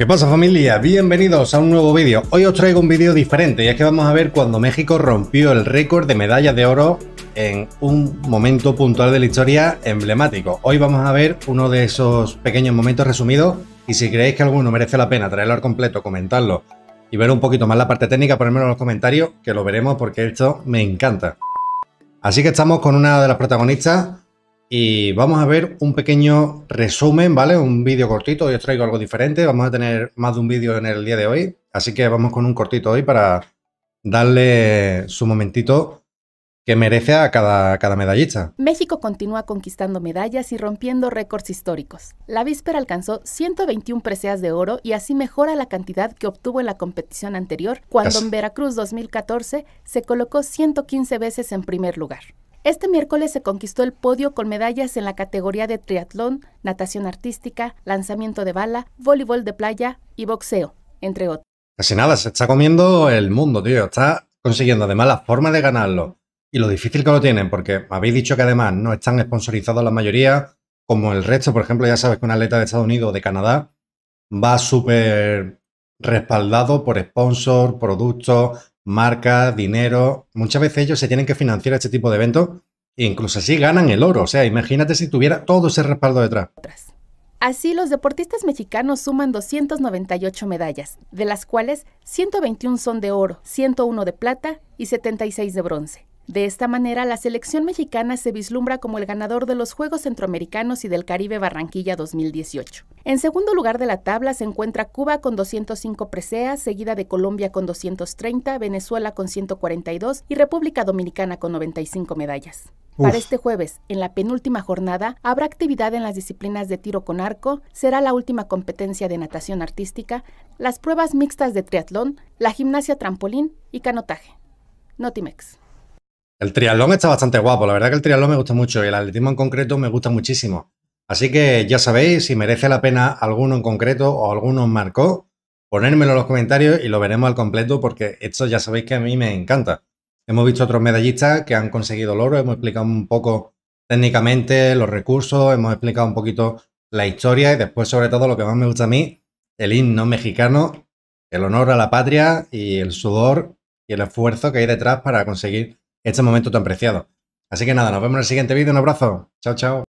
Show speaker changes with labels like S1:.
S1: ¿Qué pasa familia? Bienvenidos a un nuevo vídeo. Hoy os traigo un vídeo diferente y es que vamos a ver cuando México rompió el récord de medallas de oro en un momento puntual de la historia emblemático. Hoy vamos a ver uno de esos pequeños momentos resumidos y si creéis que alguno merece la pena traerlo al completo, comentarlo y ver un poquito más la parte técnica, ponedmelo en los comentarios que lo veremos porque esto me encanta. Así que estamos con una de las protagonistas y vamos a ver un pequeño resumen, ¿vale? Un vídeo cortito, hoy os traigo algo diferente, vamos a tener más de un vídeo en el día de hoy, así que vamos con un cortito hoy para darle su momentito que merece a cada, cada, medallista.
S2: México continúa conquistando medallas y rompiendo récords históricos. La víspera alcanzó 121 preseas de oro y así mejora la cantidad que obtuvo en la competición anterior, cuando en Veracruz 2014 se colocó 115 veces en primer lugar. Este miércoles se conquistó el podio con medallas en la categoría de triatlón, natación artística, lanzamiento de bala, voleibol de playa y boxeo, entre otros.
S1: Casi nada, se está comiendo el mundo, tío. Está consiguiendo además la forma de ganarlo y lo difícil que lo tienen, porque habéis dicho que además no están sponsorizados la mayoría, como el resto. Por ejemplo, ya sabes que un atleta de Estados Unidos o de Canadá va súper respaldado por sponsor, productos, marca, dinero. Muchas veces ellos se tienen que financiar este tipo de eventos e incluso así ganan el oro. O sea, imagínate si tuviera todo ese respaldo detrás.
S2: Así, los deportistas mexicanos suman 298 medallas, de las cuales 121 son de oro, 101 de plata y 76 de bronce. De esta manera, la selección mexicana se vislumbra como el ganador de los Juegos Centroamericanos y del Caribe Barranquilla 2018. En segundo lugar de la tabla se encuentra Cuba con 205 preseas, seguida de Colombia con 230, Venezuela con 142 y República Dominicana con 95 medallas. Para este jueves, en la penúltima jornada, habrá actividad en las disciplinas de tiro con arco, será la última competencia de natación artística, las pruebas mixtas de triatlón, la gimnasia trampolín y canotaje. Notimex.
S1: El triatlón está bastante guapo, la verdad que el triatlón me gusta mucho y el atletismo en concreto me gusta muchísimo. Así que ya sabéis, si merece la pena alguno en concreto o alguno en marcó, ponérmelo en los comentarios y lo veremos al completo porque esto ya sabéis que a mí me encanta. Hemos visto otros medallistas que han conseguido el oro, hemos explicado un poco técnicamente los recursos, hemos explicado un poquito la historia y después sobre todo lo que más me gusta a mí, el himno mexicano, el honor a la patria y el sudor y el esfuerzo que hay detrás para conseguir este momento tan preciado. Así que nada, nos vemos en el siguiente vídeo. Un abrazo. Chao, chao.